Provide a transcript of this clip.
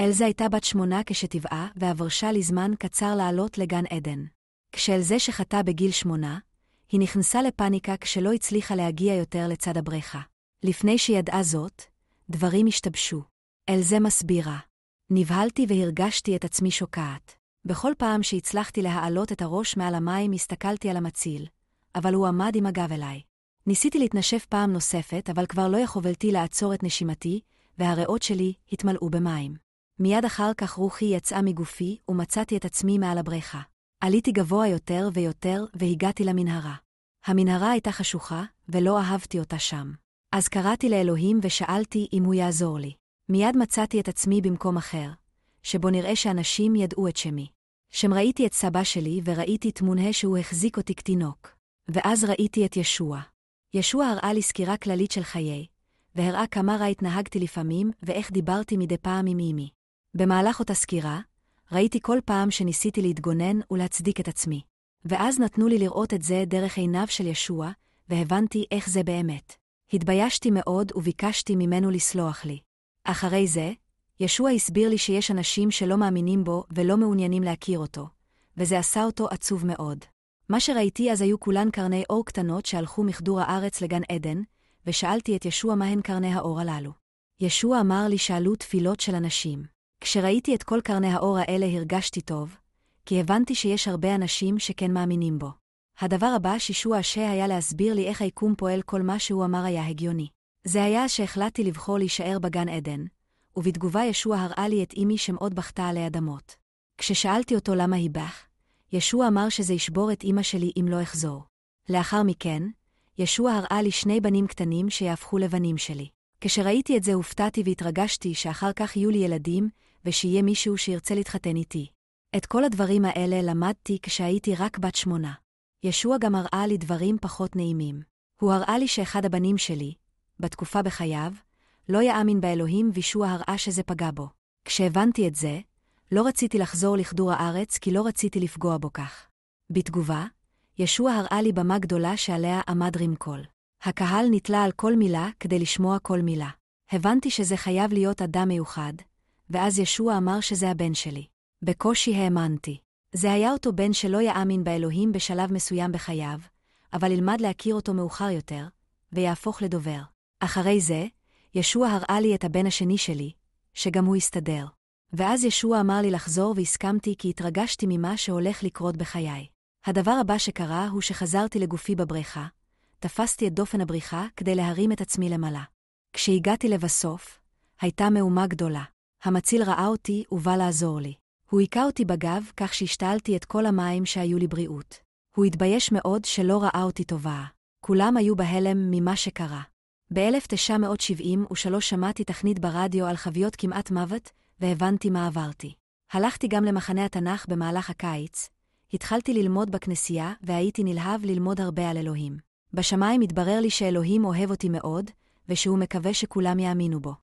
אלזה הייתה בת שמונה כשטבעה, ועברשה לזמן קצר לעלות לגן עדן. כשאלזה שחטא בגיל שמונה, היא נכנסה לפאניקה כשלא הצליחה להגיע יותר לצד הבריכה. לפני שידעה זאת, דברים השתבשו. אלזה מסבירה. נבהלתי והרגשתי את עצמי שוקעת. בכל פעם שהצלחתי להעלות את הראש מעל המים הסתכלתי על המציל, אבל הוא עמד עם הגב אליי. ניסיתי להתנשף פעם נוספת, אבל כבר לא יכולתי לעצור את נשימתי, והריאות שלי התמלאו במים. מיד אחר כך רוחי יצאה מגופי, ומצאתי את עצמי מעל הבריכה. עליתי גבוה יותר ויותר, והגעתי למנהרה. המנהרה הייתה חשוכה, ולא אהבתי אותה שם. אז קראתי לאלוהים ושאלתי אם הוא יעזור לי. מיד מצאתי את עצמי במקום אחר, שבו נראה שאנשים ידעו את שמי. שם ראיתי את סבא שלי וראיתי תמונה שהוא החזיק אותי כתינוק. ואז ראיתי את ישוע. ישוע הראה לי סקירה כללית של חיי, והראה כמה רע התנהגתי לפעמים ואיך דיברתי מדי פעם עם אמי. במהלך אותה סקירה, ראיתי כל פעם שניסיתי להתגונן ולהצדיק את עצמי. ואז נתנו לי לראות את זה דרך עיניו של ישוע, והבנתי איך זה באמת. התביישתי מאוד וביקשתי ממנו לסלוח לי. אחרי זה, ישוע הסביר לי שיש אנשים שלא מאמינים בו ולא מעוניינים להכיר אותו, וזה עשה אותו עצוב מאוד. מה שראיתי אז היו כולן קרני אור קטנות שהלכו מכדור הארץ לגן עדן, ושאלתי את ישוע מהן קרני האור הללו. ישוע אמר לי שעלו תפילות של אנשים. כשראיתי את כל קרני האור האלה הרגשתי טוב, כי הבנתי שיש הרבה אנשים שכן מאמינים בו. הדבר הבא שישוע אשה היה להסביר לי איך היקום פועל כל מה שהוא אמר היה הגיוני. זה היה שהחלטתי לבחור להישאר בגן עדן, ובתגובה ישוע הראה לי את אמי שמאוד בכתה עלי אדמות. כששאלתי אותו למה היא בך, ישוע אמר שזה ישבור את אמא שלי אם לא אחזור. לאחר מכן, ישוע הראה לי שני בנים קטנים שיהפכו לבנים שלי. כשראיתי את זה הופתעתי והתרגשתי שאחר כך יהיו לי ילדים, ושיהיה מישהו שירצה להתחתן איתי. את כל הדברים האלה למדתי כשהייתי רק בת שמונה. ישוע גם הראה לי דברים פחות נעימים. הוא הראה לי שאחד הבנים שלי, בתקופה בחייו, לא יאמין באלוהים וישוע הראה שזה פגע בו. כשהבנתי את זה, לא רציתי לחזור לכדור הארץ כי לא רציתי לפגוע בו כך. בתגובה, ישוע הראה לי במה גדולה שעליה עמד רמקול. הקהל נתלה על כל מילה כדי לשמוע כל מילה. הבנתי שזה חייב להיות אדם מיוחד, ואז ישוע אמר שזה הבן שלי. בקושי האמנתי. זה היה אותו בן שלא יאמין באלוהים בשלב מסוים בחייו, אבל ילמד להכיר אותו מאוחר יותר, ויהפוך לדובר. אחרי זה, ישוע הראה לי את הבן השני שלי, שגם הוא הסתדר. ואז ישוע אמר לי לחזור והסכמתי כי התרגשתי ממה שהולך לקרות בחיי. הדבר הבא שקרה הוא שחזרתי לגופי בבריכה, תפסתי את דופן הבריחה כדי להרים את עצמי למעלה. כשהגעתי לבסוף, הייתה מהומה גדולה. המציל ראה אותי ובא לעזור לי. הוא היכה אותי בגב כך שהשתעלתי את כל המים שהיו לי בריאות. הוא התבייש מאוד שלא ראה אותי טובה. כולם היו בהלם ממה שקרה. ב-1973 שמעתי תכנית ברדיו על חוויות כמעט מוות, והבנתי מה עברתי. הלכתי גם למחנה התנ"ך במהלך הקיץ, התחלתי ללמוד בכנסייה והייתי נלהב ללמוד הרבה על אלוהים. בשמיים התברר לי שאלוהים אוהב אותי מאוד, ושהוא מקווה שכולם יאמינו בו.